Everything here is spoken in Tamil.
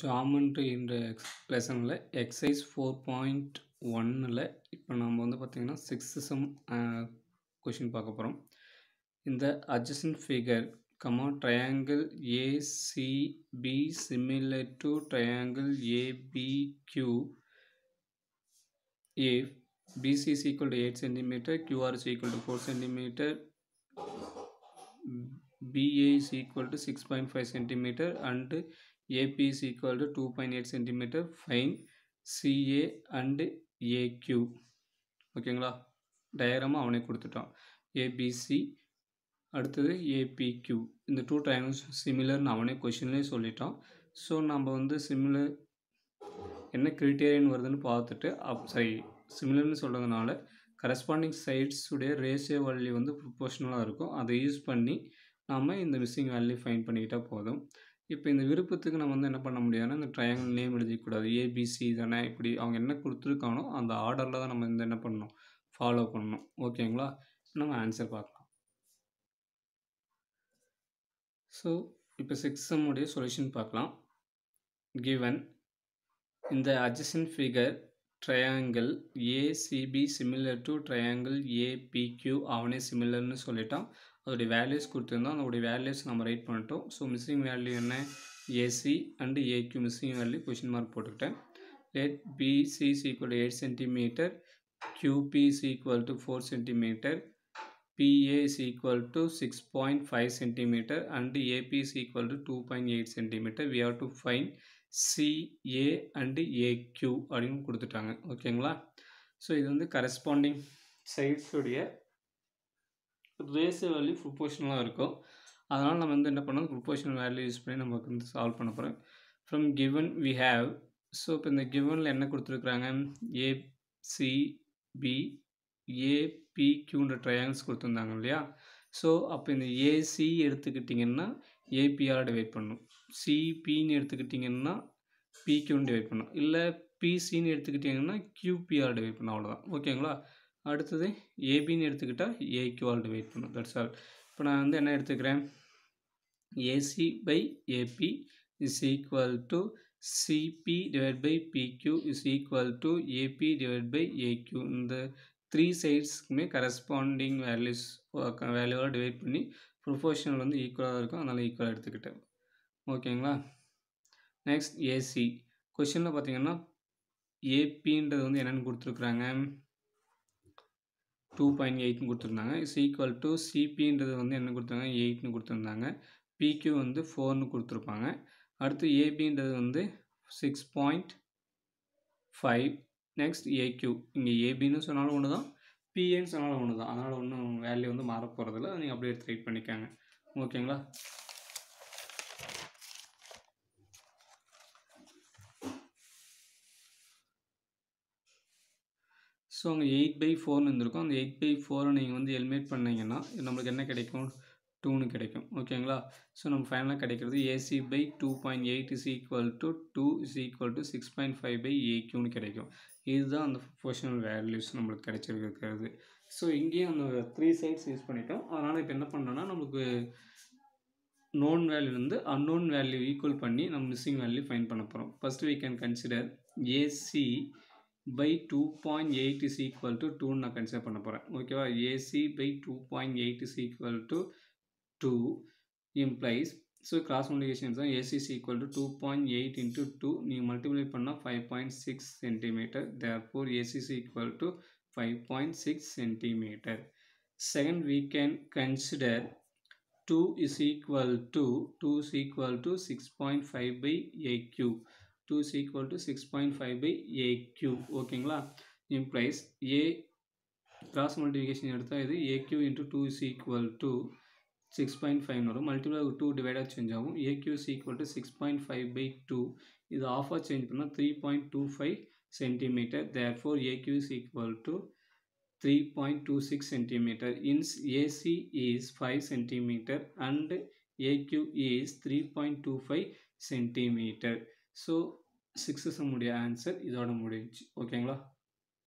ஜாமெண்ட்ரி என்ற லெசனில் எக்ஸைஸ் ஃபோர் பாயிண்ட் ஒன்னில் இப்போ நம்ம வந்து பார்த்திங்கன்னா சிக்ஸிசம் கொஷின் பார்க்க போகிறோம் இந்த adjacent figure comma triangle ACB similar to triangle APQ A BC is equal to eight centimetre QR is equal to four centimetre PA is equal to six point five centimetre and AP is equal to 2.8 cm find CA and AQ ஓகேங்களா diagram அவனே கொடுத்துட்டோம் ஏபிசி அடுத்தது APQ இந்த டூ triangles சிமிலர்னு அவனே கொஷின்லேயே சொல்லிட்டான் ஸோ நம்ம வந்து similar என்ன க்ரிட்டேரியன் வருதுன்னு பார்த்துட்டு அப் சாரி சிமிலர்னு சொல்கிறதுனால கரஸ்பாண்டிங் சைட்ஸுடைய ரேஷியோ வேல்யூ வந்து ப்ரொபோஷனலாக இருக்கும் அதை யூஸ் பண்ணி நாம் இந்த மிஸ்ஸிங் value ஃபைன் பண்ணிக்கிட்டால் போதும் இப்போ இந்த விருப்பத்துக்கு நம்ம வந்து என்ன பண்ண முடியாதுன்னா இந்த ட்ரையாங்கிள் நேம் எழுதிக்கூடாது ஏபிசி தானே இப்படி அவங்க என்ன கொடுத்துருக்கானோ அந்த ஆர்டரில் தான் நம்ம வந்து என்ன பண்ணணும் ஃபாலோ பண்ணணும் ஓகேங்களா நம்ம ஆன்சர் பார்க்கலாம் ஸோ இப்போ சிக்ஸ் சம்முடைய சொல்யூஷன் பார்க்கலாம் கிவன் இந்த adjacent figure triangle ACB similar to triangle APQ அவனே சிமிலர்னு சொல்லிட்டான் அதோடைய வேல்யூஸ் கொடுத்துருந்தோம் அதோடைய வேல்யூஸ் நம்ம ரைட் பண்ணிட்டோம் ஸோ மிஸ்ஸிங் வேல்யூ என்ன AC and AQ missing value question mark போட்டுக்கிட்டேன் let BC equal to eight centimetre QP is equal to four centimetre PA equal to six point five centimetre and AP is equal to two point eight centimetre we have to find CA and AQ அப்படின்னு கொடுத்துட்டாங்க ஓகேங்களா ஸோ இது வந்து கரஸ்பாண்டிங் சைட்ஸுடைய ரேஷியோ வேல்யூ ப்ரொபோஷனலாக இருக்கும் அதனால் நம்ம வந்து என்ன பண்ணோம் ப்ரொபோஷனல் வேல்யூ யூஸ் பண்ணி நமக்கு வந்து சால்வ் பண்ண போகிறோம் from given we have so இப்போ இந்த கிவனில் என்ன கொடுத்துருக்குறாங்க ஏசிபி ஏபிக்யூன்ற ட்ரையாங்கிள்ஸ் கொடுத்துருந்தாங்க இல்லையா ஸோ அப்போ இந்த ஏசி எடுத்துக்கிட்டிங்கன்னா ஏபிஆர் டிவைட் பண்ணும் சிபின்னு எடுத்துக்கிட்டிங்கன்னா பிக்யூன்னு டிவைட் பண்ணும் இல்லை பிசின்னு எடுத்துக்கிட்டிங்கன்னா கியூபிஆர் டிவைட் பண்ணும் அவ்வளோதான் ஓகேங்களா அடுத்தது ஏபின்னு எடுத்துக்கிட்டால் வால்டு வெயிட் பண்ணும் தட்ஸ் ஆல் இப்போ நான் வந்து என்ன எடுத்துக்கிறேன் AC by AB is equal to CB divide by PQ is equal to AB divide by AQ இந்த த்ரீ சைட்ஸ்க்குமே கரஸ்பாண்டிங் வேல்யூஸ் வேல்யூவாக டிவைட் பண்ணி ப்ரொஃபஷனல் வந்து ஈக்குவலாக இருக்கும் அதனால் ஈக்குவலாக எடுத்துக்கிட்டேன் ஓகேங்களா நெக்ஸ்ட் ஏசி கொஷினில் பார்த்தீங்கன்னா ஏபின்றது வந்து என்னென்னு கொடுத்துருக்குறாங்க டூ பாயிண்ட் எயிட்னு கொடுத்துருந்தாங்க இஸ் ஈக்குவல் டு சிபின்றது வந்து என்ன கொடுத்துருந்தாங்க எயிட்னு கொடுத்துருந்தாங்க பிக்யூ வந்து ஃபோர்னு கொடுத்துருப்பாங்க அடுத்து ஏபின்றது வந்து six point five next AQ இங்கே ஏபின்னு சொன்னாலும் ஒன்று தான் பிஏன்னு சொன்னாலும் ஒன்று தான் அதனால் ஒன்றும் வேல்யூ வந்து மாற போகிறதில்ல நீங்கள் அப்படியே ரைட் பண்ணிக்காங்க ஓகேங்களா ஸோ அங்கே எயிட் பை ஃபோர்னு இருந்திருக்கும் அந்த எயிட் பை ஃபோரை நீங்கள் வந்து ஹெல்மேட் பண்ணிங்கன்னா நம்மளுக்கு என்ன கிடைக்கும் டூனு கிடைக்கும் ஓகேங்களா ஸோ நம்ம ஃபைனலாக கிடைக்கிறது AC by two point eight is equal to two is equal to six point five by ஏக்யூன்னு கிடைக்கும் இதுதான் அந்த ப்ரொஃபஷனல் வேல்யூஸ் நம்மளுக்கு கிடைச்சிருக்கிறது ஸோ இங்கேயும் அந்த த்ரீ சைட்ஸ் யூஸ் பண்ணிட்டோம் அதனால் இப்போ என்ன பண்ணோன்னா நம்மளுக்கு நோன் வேல்யூலேருந்து அன்னோன் வேல்யூ ஈக்குவல் பண்ணி நம்ம மிஸ்ஸிங் வேல்யூ ஃபைன் பண்ண போகிறோம் first we can consider AC by two point eight is equal to டூன்னு நான் கன்சிடர் பண்ண போகிறேன் ஓகேவா AC by two point eight is equal to two implies so cross multiplication தான் AC is equal to two point eight into two நீங்கள் மல்டிப்ளை பண்ணால் five point six centimetre therefore AC is equal to five point six centimetre second we can consider two is equal to two is equal to six point five by eight Q two is equal to six point five by A Q ஓகேங்களா இம்ப்ளைஸ் ஏ கிராஸ் மல்டிபிகேஷன் எடுத்தால் இது A Q into two is equal to six point five வரும் மல்டிபிள் டூ டிவைடாக சேஞ்ச் ஆகும் A Q is equal to six point five by two இது ஆஃபாக சேஞ்ச் பண்ணால் three point two five centimetre therefore A Q is equal to 3.26 centimeter. Inch AC is 5 centimeter and AQ is 3.25 centimeter. So six நம்முடைய ஆன்சர் இதோட முடிஞ்சு ஓகேங்களா